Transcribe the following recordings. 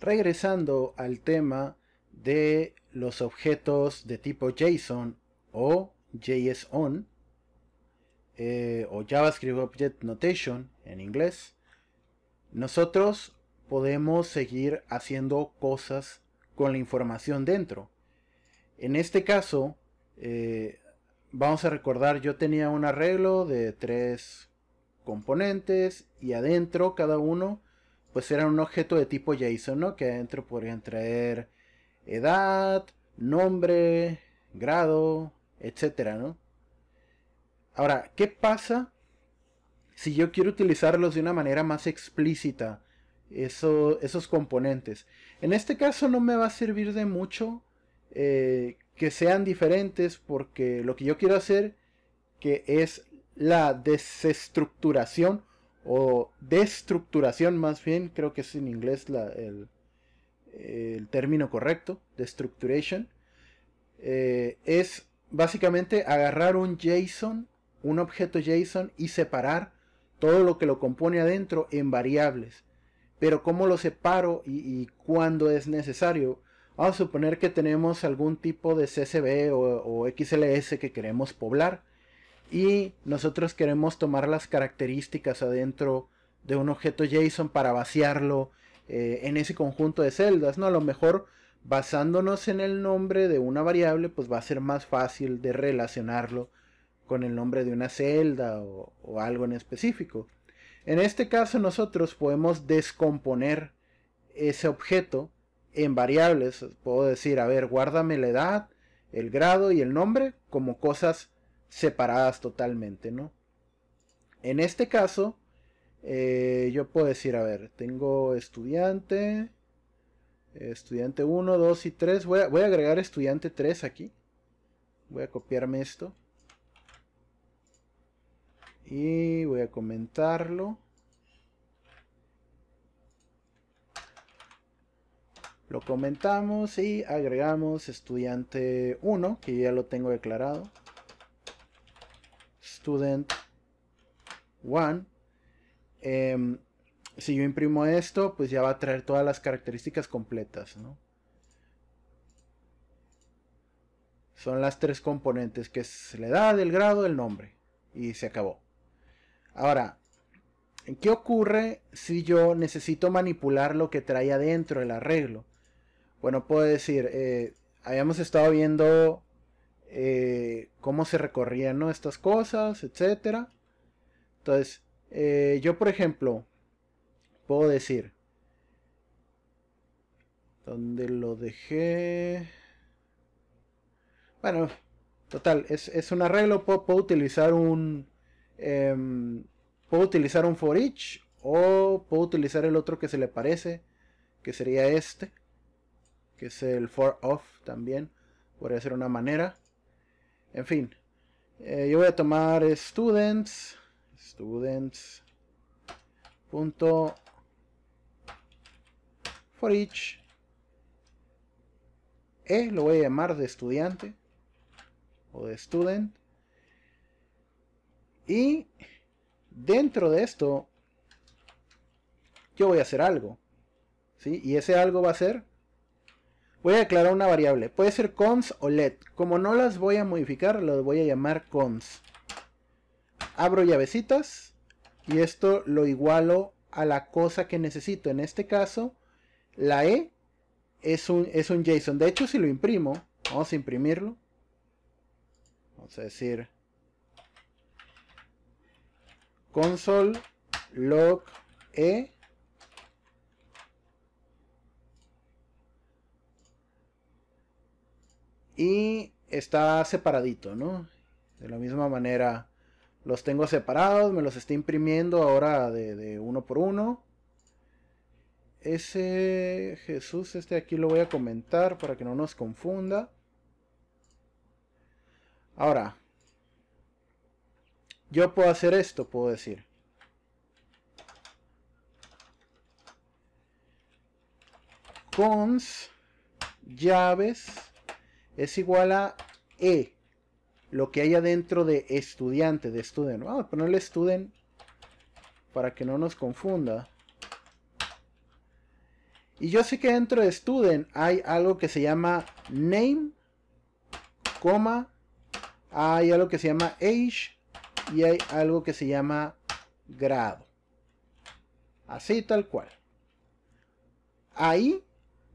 regresando al tema de los objetos de tipo JSON o JSON eh, o JavaScript Object Notation en inglés, nosotros podemos seguir haciendo cosas con la información dentro. En este caso, eh, vamos a recordar, yo tenía un arreglo de tres componentes y adentro cada uno pues era un objeto de tipo JSON, ¿no? Que adentro podrían traer edad, nombre, grado, etcétera, ¿no? Ahora, ¿qué pasa si yo quiero utilizarlos de una manera más explícita? esos componentes. En este caso no me va a servir de mucho eh, que sean diferentes porque lo que yo quiero hacer que es la desestructuración o destructuración más bien, creo que es en inglés el, término correcto, destructuration, eh, es básicamente agarrar un JSON, un objeto JSON y separar todo lo que lo compone adentro en variables. Pero cómo lo separo y, cuándo es necesario. Vamos a suponer que tenemos algún tipo de CSV o XLS que queremos poblar y nosotros queremos tomar las características adentro de un objeto JSON para vaciarlo eh, en ese conjunto de celdas, ¿no? A lo mejor basándonos en el nombre de una variable, pues va a ser más fácil de relacionarlo con el nombre de una celda o, o algo en específico. En este caso nosotros podemos descomponer ese objeto en variables. Puedo decir, a ver, guárdame la edad, el grado y el nombre como cosas separadas totalmente, ¿no? En este caso, eh, yo puedo decir, a ver, tengo estudiante, estudiante 1, 2 y 3, voy voy a agregar estudiante 3 aquí, voy a copiarme esto y voy a comentarlo. Lo comentamos y agregamos estudiante 1, que ya lo tengo declarado student one. Em, si yo imprimo esto, pues ya va a traer todas las características completas, Son las tres componentes, que es la edad, el grado, el nombre. Y se acabó. Ahora, ¿qué ocurre si yo necesito manipular lo que trae adentro el arreglo? Bueno, puedo decir, eh, habíamos estado viendo eh, cómo se recorrían estas cosas, etcétera Entonces, eh, yo por ejemplo, puedo decir, donde lo dejé? Bueno, total, es, un arreglo, puedo, utilizar un... Em, puedo utilizar un for each o puedo utilizar el otro que se le parece, que sería este, que es el for off también, podría ser una manera. En fin. Eh, yo voy a tomar students. Students. Punto. For each. E lo voy a llamar de estudiante. O de student. Y dentro de esto. Yo voy a hacer algo. ¿Sí? Y ese algo va a ser Voy a declarar una variable. Puede ser cons o let. Como no las voy a modificar, las voy a llamar cons. Abro llavecitas. Y esto lo igualo a la cosa que necesito. En este caso, la E es un, es un JSON. De hecho, si lo imprimo, vamos a imprimirlo. Vamos a decir console log E y está separadito, ¿no? De la misma manera los tengo separados, me los está imprimiendo ahora de, uno por uno. Ese Jesús, este aquí lo voy a comentar para que no nos confunda. Ahora, yo puedo hacer esto, puedo decir. Cons llaves es igual a E, lo que hay adentro de estudiante, de student. Vamos a ponerle student para que no nos confunda. Y yo sé que dentro de student hay algo que se llama name, coma, hay algo que se llama age y hay algo que se llama grado. Así tal cual. Ahí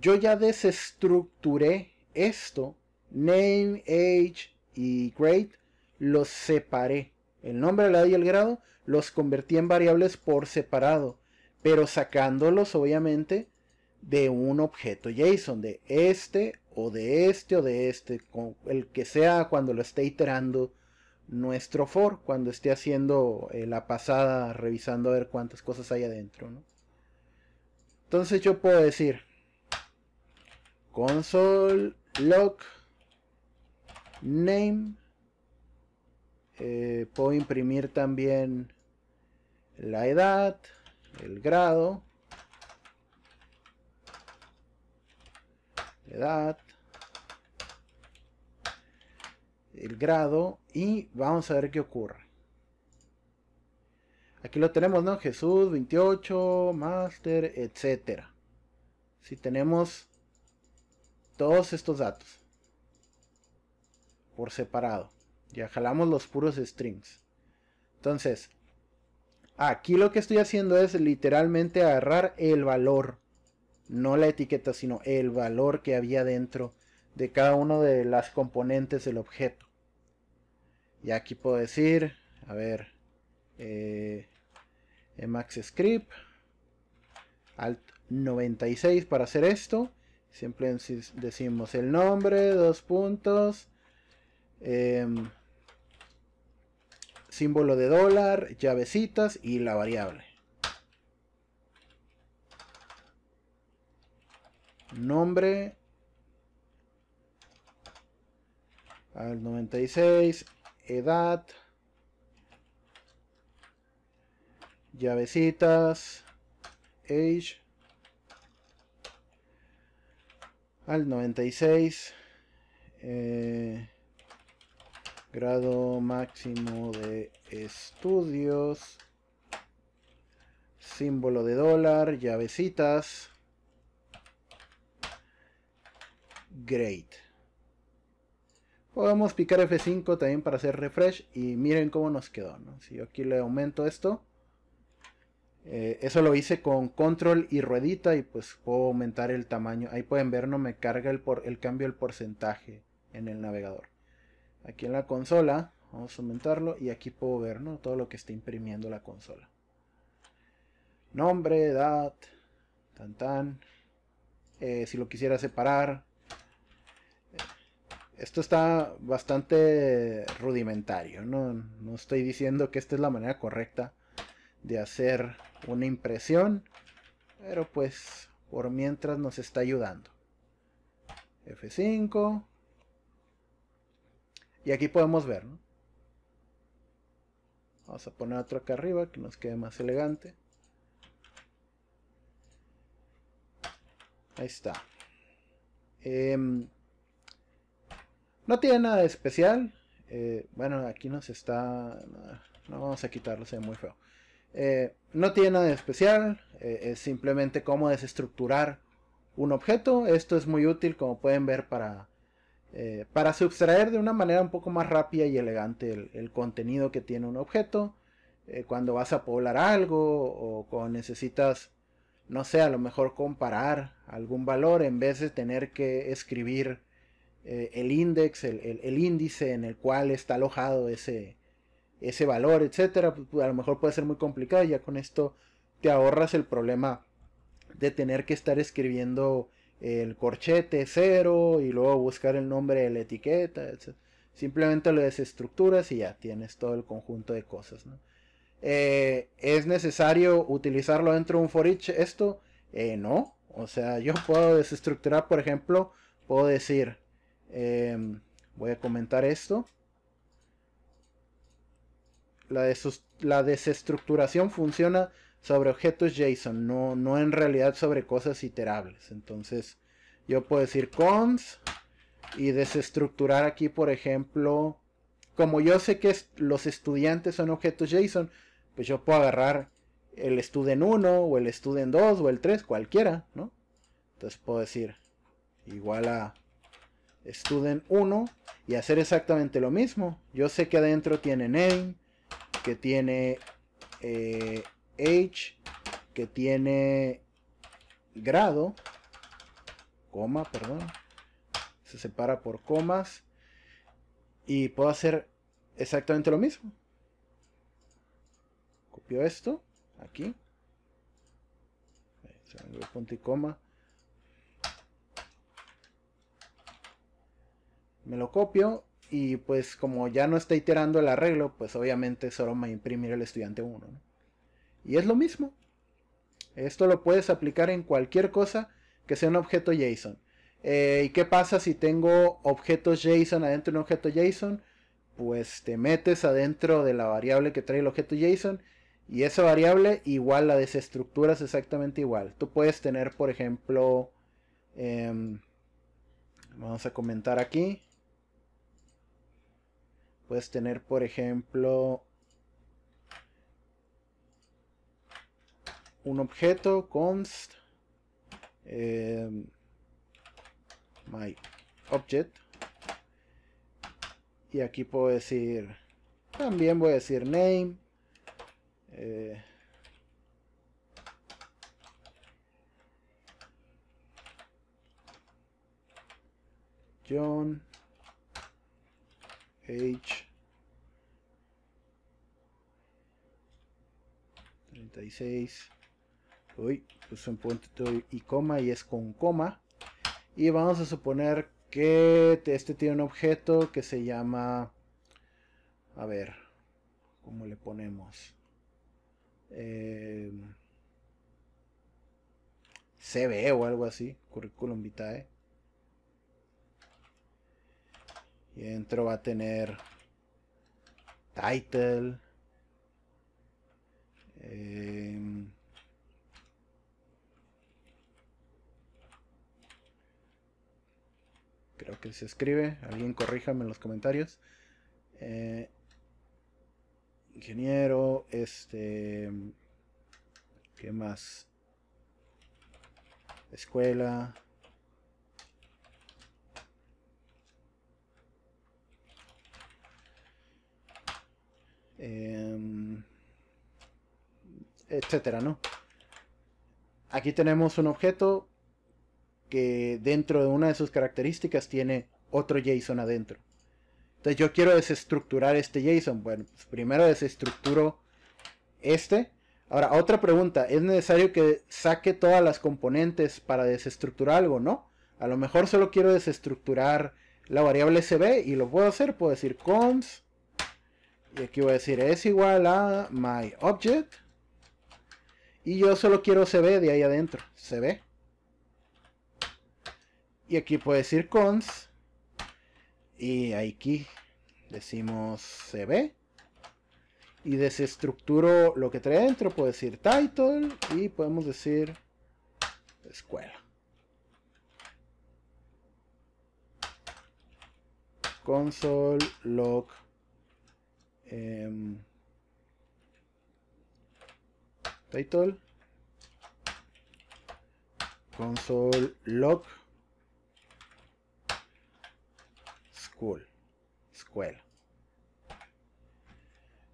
yo ya desestructuré esto name, age y grade los separé. El nombre, la edad y el grado los convertí en variables por separado, pero sacándolos obviamente de un objeto JSON, de este o de este o de este, el que sea cuando lo esté iterando nuestro for, cuando esté haciendo eh, la pasada, revisando a ver cuántas cosas hay adentro. Entonces yo puedo decir console log name. Eh, puedo imprimir también la edad, el grado, edad, el grado y vamos a ver qué ocurre. Aquí lo tenemos, ¿no? Jesús 28, Master, etcétera. Si tenemos todos estos datos por separado. Ya jalamos los puros strings. Entonces, aquí lo que estoy haciendo es literalmente agarrar el valor. No la etiqueta, sino el valor que había dentro de cada uno de las componentes del objeto. Y aquí puedo decir, a ver, eh, max script alt 96 para hacer esto. Siempre decimos el nombre, dos puntos, Em, símbolo de dólar, llavecitas y la variable. Nombre al 96, edad, llavecitas, age, al 96, seis eh, grado máximo de estudios, símbolo de dólar, llavecitas, great. Podemos picar F5 también para hacer refresh y miren cómo nos quedó. Si yo aquí le aumento esto, eh, eso lo hice con control y ruedita y pues puedo aumentar el tamaño. Ahí pueden ver, no me carga el, el cambio del porcentaje en el navegador. Aquí en la consola, vamos a aumentarlo y aquí puedo ver ¿no? todo lo que está imprimiendo la consola. Nombre, edad, tan tan. Eh, si lo quisiera separar. Esto está bastante rudimentario, ¿no? no estoy diciendo que esta es la manera correcta de hacer una impresión, pero pues por mientras nos está ayudando. F5, y aquí podemos ver, ¿no? Vamos a poner otro acá arriba que nos quede más elegante. Ahí está. Em, no tiene nada especial. Eh, bueno, aquí nos está... No, vamos a quitarlo, se ve muy feo. Eh, no tiene nada de especial. Eh, es simplemente cómo desestructurar un objeto. Esto es muy útil, como pueden ver, para eh, para sustraer de una manera un poco más rápida y elegante el, contenido que tiene un objeto. Eh, cuando vas a poblar algo o cuando necesitas, no sé, a lo mejor comparar algún valor en vez de tener que escribir eh, el index, el, índice en el cual está alojado ese, ese valor, etcétera. Pues, pues, a lo mejor puede ser muy complicado y ya con esto te ahorras el problema de tener que estar escribiendo el corchete cero y luego buscar el nombre de la etiqueta, Simplemente lo desestructuras y ya tienes todo el conjunto de cosas. Eh, ¿Es necesario utilizarlo dentro de un for each esto? Eh, no. O sea, yo puedo desestructurar, por ejemplo, puedo decir, em, voy a comentar esto. La, la desestructuración funciona sobre objetos JSON, no, no en realidad sobre cosas iterables. Entonces yo puedo decir cons y desestructurar aquí, por ejemplo, como yo sé que los estudiantes son objetos JSON, pues yo puedo agarrar el student 1 o el student 2 o el 3, cualquiera, ¿no? Entonces puedo decir igual a student 1 y hacer exactamente lo mismo. Yo sé que adentro tiene name, que tiene eh, age, que tiene grado, coma, perdón, se separa por comas y puedo hacer exactamente lo mismo. Copio esto, aquí, punto y coma, me lo copio y pues como ya no está iterando el arreglo, pues obviamente solo me imprimir el estudiante 1. ¿no? Y es lo mismo. Esto lo puedes aplicar en cualquier cosa que sea un objeto JSON. Eh, ¿Y qué pasa si tengo objetos JSON adentro de un objeto JSON? Pues te metes adentro de la variable que trae el objeto JSON y esa variable igual la desestructuras exactamente igual. Tú puedes tener, por ejemplo, em, vamos a comentar aquí. Puedes tener, por ejemplo, un objeto const eh, em, my object y aquí puedo decir también voy a decir name eh, John H 36 uy, puso un punto y coma y es con coma. Y vamos a suponer que este tiene un objeto que se llama, a ver, ¿cómo le ponemos? Eh, em, CB o algo así, currículum vitae. Y dentro va a tener title. Eh, que se escribe. Alguien corríjame en los comentarios. Eh, ingeniero, este... ¿Qué más? Escuela. Em, etcétera, ¿no? Aquí tenemos un objeto que dentro de una de sus características tiene otro JSON adentro. Entonces yo quiero desestructurar este JSON. Bueno, pues, primero desestructuro este. Ahora, otra pregunta, ¿es necesario que saque todas las componentes para desestructurar algo? No, a lo mejor solo quiero desestructurar la variable cb y lo puedo hacer, puedo decir cons y aquí voy a decir es igual a my object y yo solo quiero cb de ahí adentro, cb y aquí puede decir cons. Y aquí decimos cb. Y desestructuro lo que trae dentro. Puedo decir title. Y podemos decir escuela. Console log. Em, title console log School. Escuela.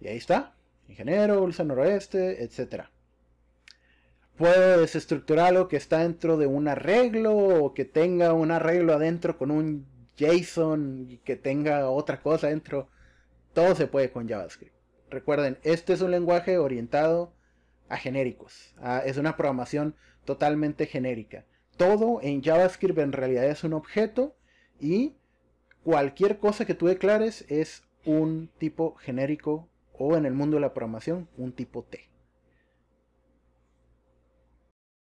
Y ahí está. Ingeniero, Bolsa Noroeste, etc. Puedes desestructurar lo que está dentro de un arreglo o que tenga un arreglo adentro con un JSON y que tenga otra cosa adentro, Todo se puede con JavaScript. Recuerden, este es un lenguaje orientado a genéricos. es una programación totalmente genérica. Todo en JavaScript en realidad es un objeto y cualquier cosa que tú declares es un tipo genérico o en el mundo de la programación, un tipo T.